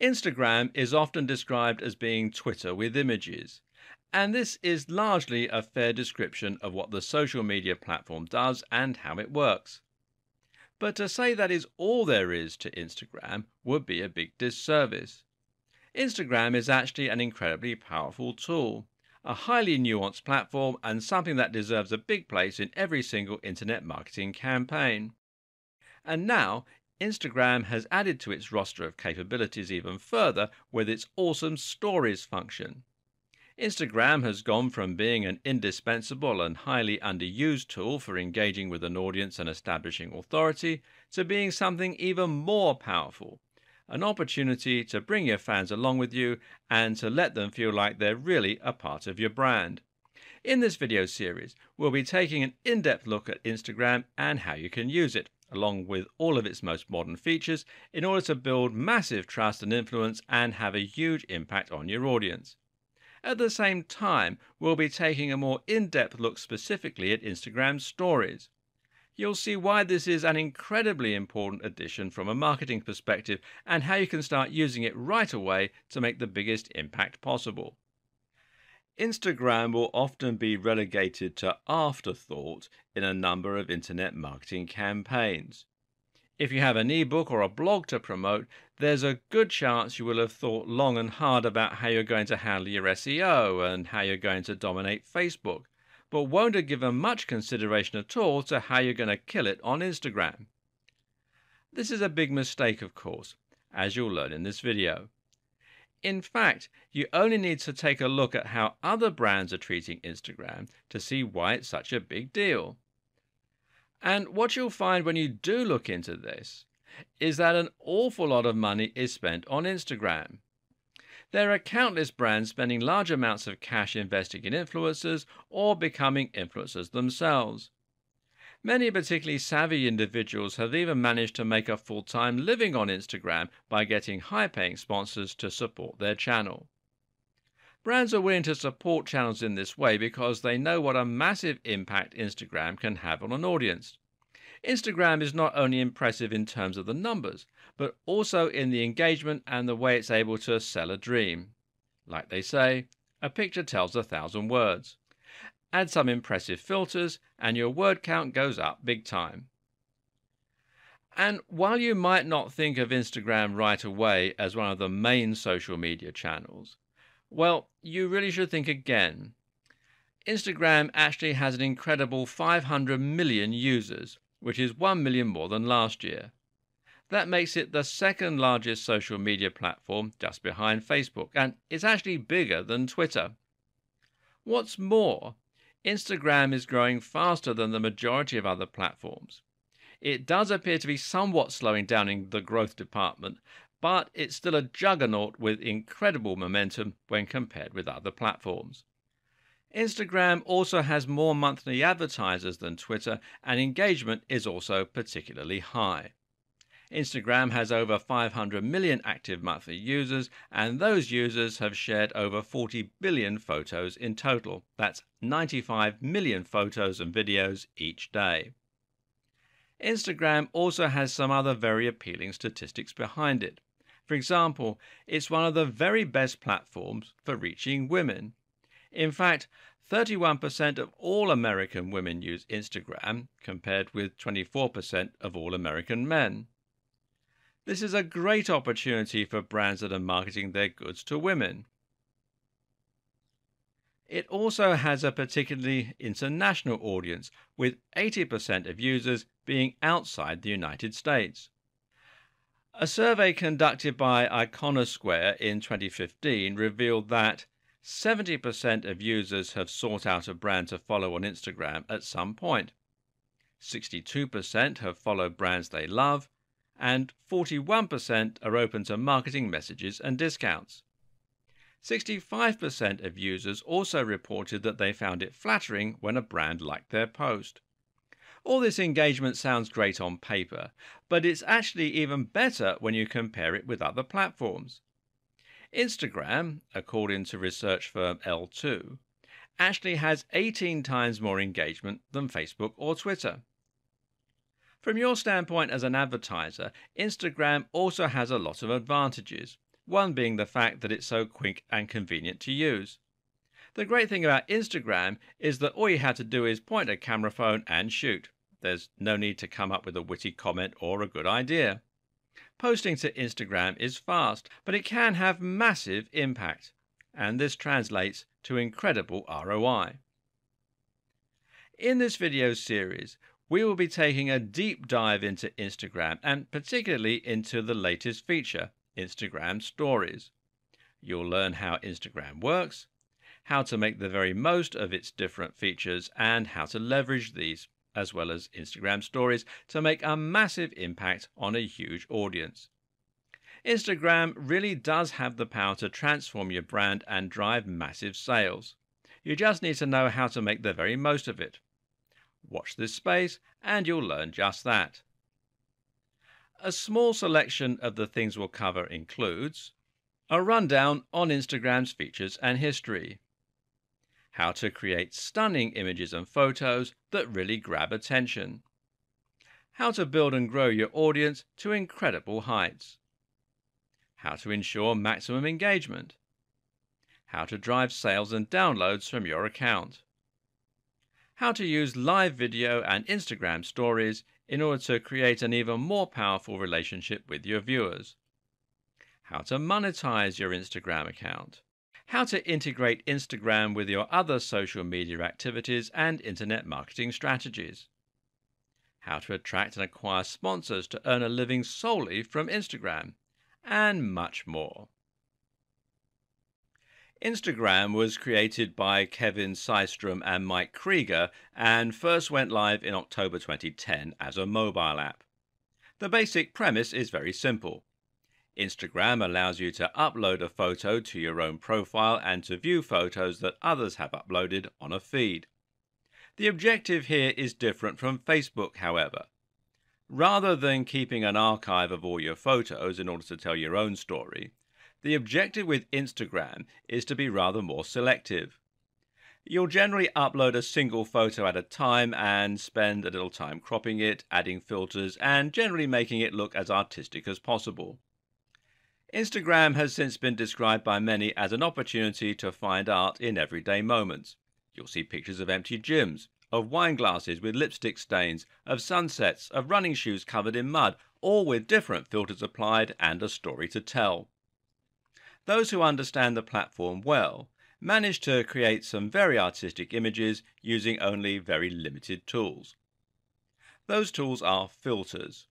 Instagram is often described as being Twitter with images. And this is largely a fair description of what the social media platform does and how it works. But to say that is all there is to Instagram would be a big disservice. Instagram is actually an incredibly powerful tool, a highly nuanced platform, and something that deserves a big place in every single internet marketing campaign. And now Instagram has added to its roster of capabilities even further with its awesome stories function. Instagram has gone from being an indispensable and highly underused tool for engaging with an audience and establishing authority to being something even more powerful an opportunity to bring your fans along with you and to let them feel like they're really a part of your brand. In this video series, we'll be taking an in depth look at Instagram and how you can use it along with all of its most modern features, in order to build massive trust and influence and have a huge impact on your audience. At the same time, we'll be taking a more in depth look specifically at Instagram stories. You'll see why this is an incredibly important addition from a marketing perspective and how you can start using it right away to make the biggest impact possible. Instagram will often be relegated to afterthought in a number of internet marketing campaigns. If you have an ebook or a blog to promote, there's a good chance you will have thought long and hard about how you're going to handle your SEO and how you're going to dominate Facebook, but won't have given much consideration at all to how you're going to kill it on Instagram. This is a big mistake, of course, as you'll learn in this video in fact, you only need to take a look at how other brands are treating Instagram to see why it's such a big deal. And what you'll find when you do look into this is that an awful lot of money is spent on Instagram. There are countless brands spending large amounts of cash investing in influencers or becoming influencers themselves. Many particularly savvy individuals have even managed to make a full time living on Instagram by getting high paying sponsors to support their channel. Brands are willing to support channels in this way because they know what a massive impact Instagram can have on an audience. Instagram is not only impressive in terms of the numbers, but also in the engagement and the way it's able to sell a dream. Like they say, a picture tells a thousand words add some impressive filters, and your word count goes up big time. And while you might not think of Instagram right away as one of the main social media channels, well, you really should think again. Instagram actually has an incredible 500 million users, which is 1 million more than last year. That makes it the second largest social media platform just behind Facebook, and it's actually bigger than Twitter. What's more, Instagram is growing faster than the majority of other platforms. It does appear to be somewhat slowing down in the growth department, but it's still a juggernaut with incredible momentum when compared with other platforms. Instagram also has more monthly advertisers than Twitter, and engagement is also particularly high. Instagram has over 500 million active monthly users, and those users have shared over 40 billion photos in total. That's 95 million photos and videos each day. Instagram also has some other very appealing statistics behind it. For example, it's one of the very best platforms for reaching women. In fact, 31% of all American women use Instagram, compared with 24% of all American men. This is a great opportunity for brands that are marketing their goods to women. It also has a particularly international audience, with 80% of users being outside the United States. A survey conducted by Iconosquare in 2015 revealed that 70% of users have sought out a brand to follow on Instagram at some point. 62% have followed brands they love, and 41% are open to marketing messages and discounts. 65% of users also reported that they found it flattering when a brand liked their post. All this engagement sounds great on paper, but it's actually even better when you compare it with other platforms. Instagram, according to research firm L2, actually has 18 times more engagement than Facebook or Twitter. From your standpoint as an advertiser, Instagram also has a lot of advantages, one being the fact that it's so quick and convenient to use. The great thing about Instagram is that all you had to do is point a camera phone and shoot. There's no need to come up with a witty comment or a good idea. Posting to Instagram is fast, but it can have massive impact, and this translates to incredible ROI. In this video series, we will be taking a deep dive into Instagram and particularly into the latest feature, Instagram Stories. You'll learn how Instagram works, how to make the very most of its different features, and how to leverage these, as well as Instagram Stories, to make a massive impact on a huge audience. Instagram really does have the power to transform your brand and drive massive sales. You just need to know how to make the very most of it. Watch this space and you'll learn just that. A small selection of the things we'll cover includes a rundown on Instagram's features and history, how to create stunning images and photos that really grab attention, how to build and grow your audience to incredible heights, how to ensure maximum engagement, how to drive sales and downloads from your account, how to use live video and Instagram stories in order to create an even more powerful relationship with your viewers, how to monetize your Instagram account, how to integrate Instagram with your other social media activities and internet marketing strategies, how to attract and acquire sponsors to earn a living solely from Instagram, and much more. Instagram was created by Kevin Systrom and Mike Krieger and first went live in October 2010 as a mobile app. The basic premise is very simple. Instagram allows you to upload a photo to your own profile and to view photos that others have uploaded on a feed. The objective here is different from Facebook, however. Rather than keeping an archive of all your photos in order to tell your own story, the objective with Instagram is to be rather more selective. You'll generally upload a single photo at a time and spend a little time cropping it, adding filters, and generally making it look as artistic as possible. Instagram has since been described by many as an opportunity to find art in everyday moments. You'll see pictures of empty gyms, of wine glasses with lipstick stains, of sunsets, of running shoes covered in mud, all with different filters applied and a story to tell those who understand the platform well manage to create some very artistic images using only very limited tools. Those tools are filters.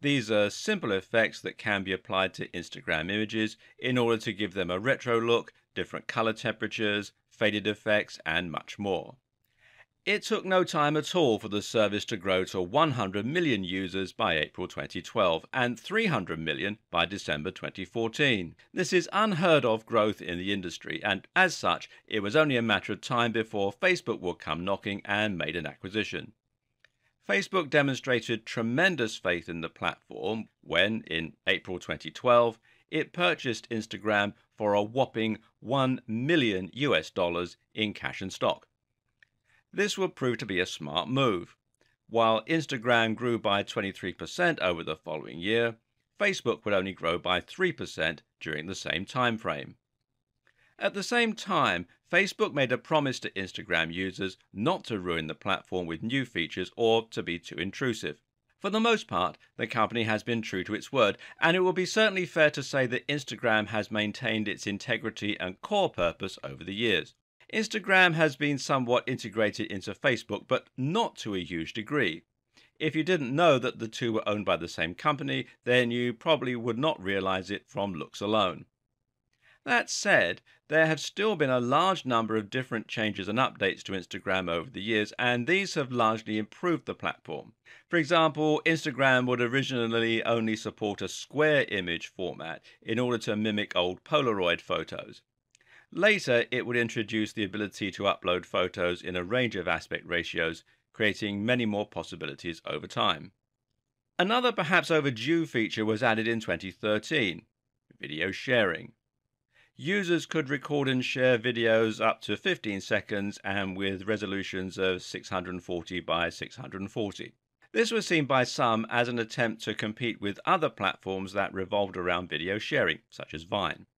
These are simple effects that can be applied to Instagram images in order to give them a retro look, different color temperatures, faded effects, and much more. It took no time at all for the service to grow to 100 million users by April 2012 and 300 million by December 2014. This is unheard of growth in the industry, and as such, it was only a matter of time before Facebook would come knocking and made an acquisition. Facebook demonstrated tremendous faith in the platform when, in April 2012, it purchased Instagram for a whopping 1 million US dollars in cash and stock this would prove to be a smart move. While Instagram grew by 23% over the following year, Facebook would only grow by 3% during the same time frame. At the same time, Facebook made a promise to Instagram users not to ruin the platform with new features or to be too intrusive. For the most part, the company has been true to its word, and it will be certainly fair to say that Instagram has maintained its integrity and core purpose over the years. Instagram has been somewhat integrated into Facebook, but not to a huge degree. If you didn't know that the two were owned by the same company, then you probably would not realize it from looks alone. That said, there have still been a large number of different changes and updates to Instagram over the years, and these have largely improved the platform. For example, Instagram would originally only support a square image format in order to mimic old Polaroid photos. Later, it would introduce the ability to upload photos in a range of aspect ratios, creating many more possibilities over time. Another perhaps overdue feature was added in 2013 video sharing. Users could record and share videos up to 15 seconds and with resolutions of 640 by 640. This was seen by some as an attempt to compete with other platforms that revolved around video sharing, such as Vine.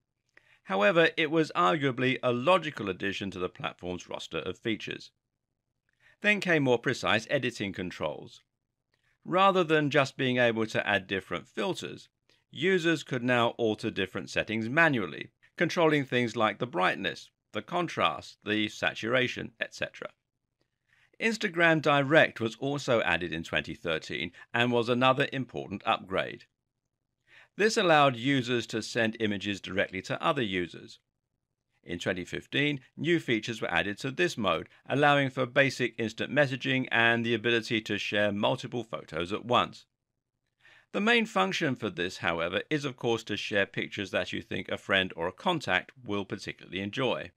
However, it was arguably a logical addition to the platform's roster of features. Then came more precise editing controls. Rather than just being able to add different filters, users could now alter different settings manually, controlling things like the brightness, the contrast, the saturation, etc. Instagram Direct was also added in 2013 and was another important upgrade. This allowed users to send images directly to other users. In 2015, new features were added to this mode, allowing for basic instant messaging and the ability to share multiple photos at once. The main function for this, however, is of course to share pictures that you think a friend or a contact will particularly enjoy.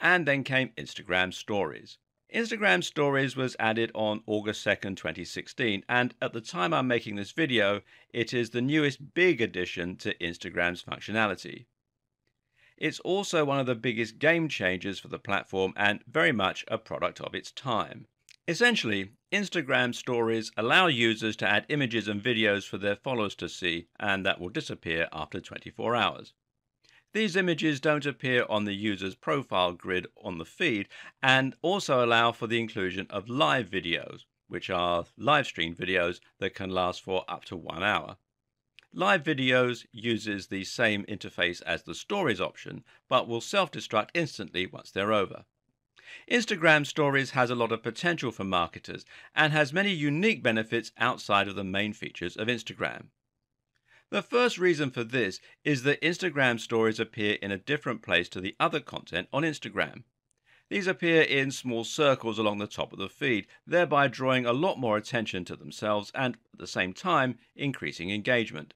And then came Instagram Stories. Instagram Stories was added on August 2nd, 2016, and at the time I'm making this video, it is the newest big addition to Instagram's functionality. It's also one of the biggest game changers for the platform and very much a product of its time. Essentially, Instagram stories allow users to add images and videos for their followers to see, and that will disappear after 24 hours. These images don't appear on the user's profile grid on the feed and also allow for the inclusion of live videos, which are live stream videos that can last for up to one hour. Live videos uses the same interface as the stories option, but will self-destruct instantly once they're over. Instagram Stories has a lot of potential for marketers and has many unique benefits outside of the main features of Instagram. The first reason for this is that Instagram stories appear in a different place to the other content on Instagram. These appear in small circles along the top of the feed, thereby drawing a lot more attention to themselves and, at the same time, increasing engagement.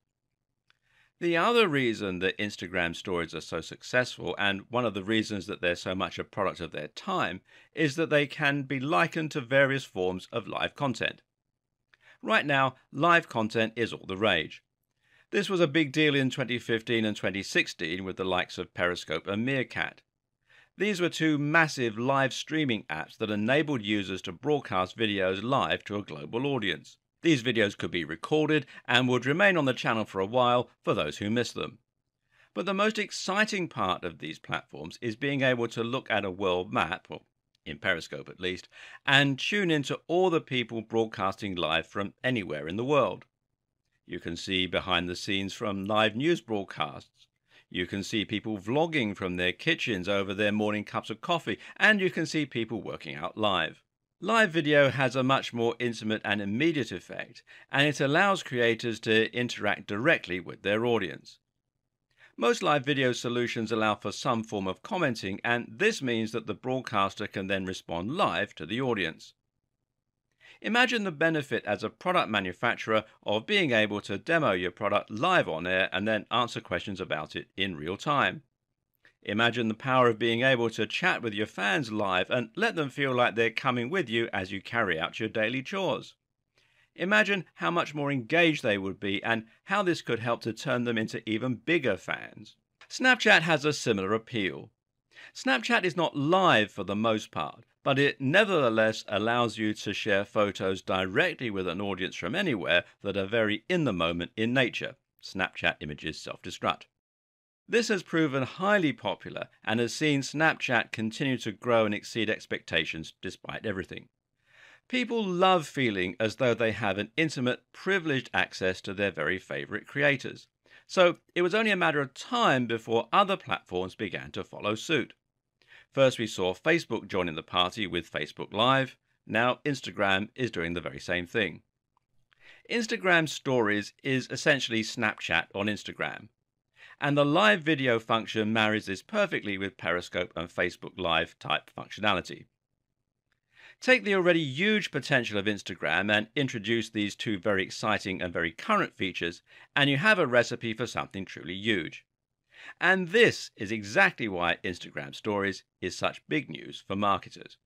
The other reason that Instagram stories are so successful, and one of the reasons that they're so much a product of their time, is that they can be likened to various forms of live content. Right now, live content is all the rage. This was a big deal in 2015 and 2016 with the likes of Periscope and Meerkat. These were two massive live streaming apps that enabled users to broadcast videos live to a global audience. These videos could be recorded and would remain on the channel for a while for those who miss them. But the most exciting part of these platforms is being able to look at a world map, well, in Periscope at least, and tune in to all the people broadcasting live from anywhere in the world. You can see behind the scenes from live news broadcasts. You can see people vlogging from their kitchens over their morning cups of coffee, and you can see people working out live. Live video has a much more intimate and immediate effect, and it allows creators to interact directly with their audience. Most live video solutions allow for some form of commenting, and this means that the broadcaster can then respond live to the audience. Imagine the benefit as a product manufacturer of being able to demo your product live on air and then answer questions about it in real time. Imagine the power of being able to chat with your fans live and let them feel like they're coming with you as you carry out your daily chores. Imagine how much more engaged they would be and how this could help to turn them into even bigger fans. Snapchat has a similar appeal. Snapchat is not live for the most part, but it nevertheless allows you to share photos directly with an audience from anywhere that are very in the moment in nature. Snapchat images self destruct. This has proven highly popular and has seen Snapchat continue to grow and exceed expectations despite everything. People love feeling as though they have an intimate, privileged access to their very favourite creators. So it was only a matter of time before other platforms began to follow suit. First, we saw Facebook joining the party with Facebook Live. Now, Instagram is doing the very same thing. Instagram Stories is essentially Snapchat on Instagram. And the live video function marries this perfectly with Periscope and Facebook Live type functionality. Take the already huge potential of Instagram and introduce these two very exciting and very current features, and you have a recipe for something truly huge. And this is exactly why Instagram Stories is such big news for marketers.